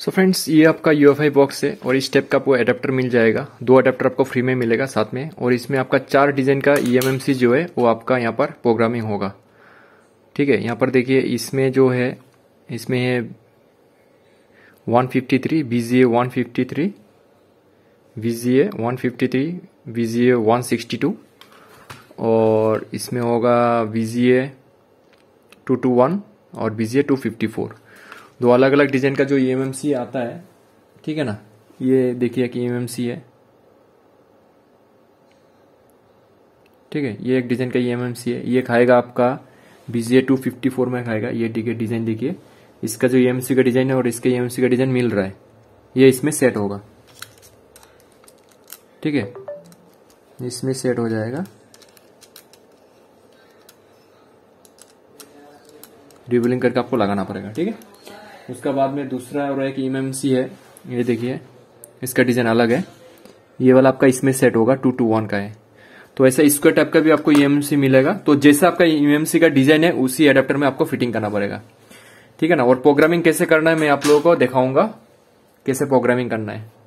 सो so friends ये आपका U F I box है और इस टाइप का आपको अडेप्टर मिल जाएगा दो अडेप्टर आपको फ्री में मिलेगा साथ में और इसमें आपका चार डिजाइन का ई एम एम सी जो है वो आपका यहाँ पर प्रोग्रामिंग होगा ठीक है यहाँ पर देखिए इसमें जो है इसमें है one fifty three B G A one fifty three V G A one fifty three V G A one sixty two और इसमें होगा V G A two two one और B G A two fifty four दो अलग अलग design का जो ई e आता है ठीक है ना ये देखिए कि ई e है ठीक है ये एक डिजाइन का ई e है ये खाएगा आपका बीजे टू फिफ्टी फोर में खाएगा ये ठीक है डिजाइन देखिए इसका जो ई का डिजाइन है और इसके ई का डिजाइन मिल रहा है ये इसमें सेट होगा ठीक है इसमें सेट हो जाएगा रिविलिंग करके आपको लगाना पड़ेगा ठीक है उसका बाद में दूसरा और एक एम e है ये देखिए इसका डिज़ाइन अलग है ये वाला आपका इसमें सेट होगा टू टू वन का है तो ऐसा स्क्वायर टाइप का भी आपको ई e मिलेगा तो जैसा आपका ई e का डिजाइन है उसी एडेप्टर में आपको फिटिंग करना पड़ेगा ठीक है ना और प्रोग्रामिंग कैसे करना है मैं आप लोगों को दिखाऊंगा कैसे प्रोग्रामिंग करना है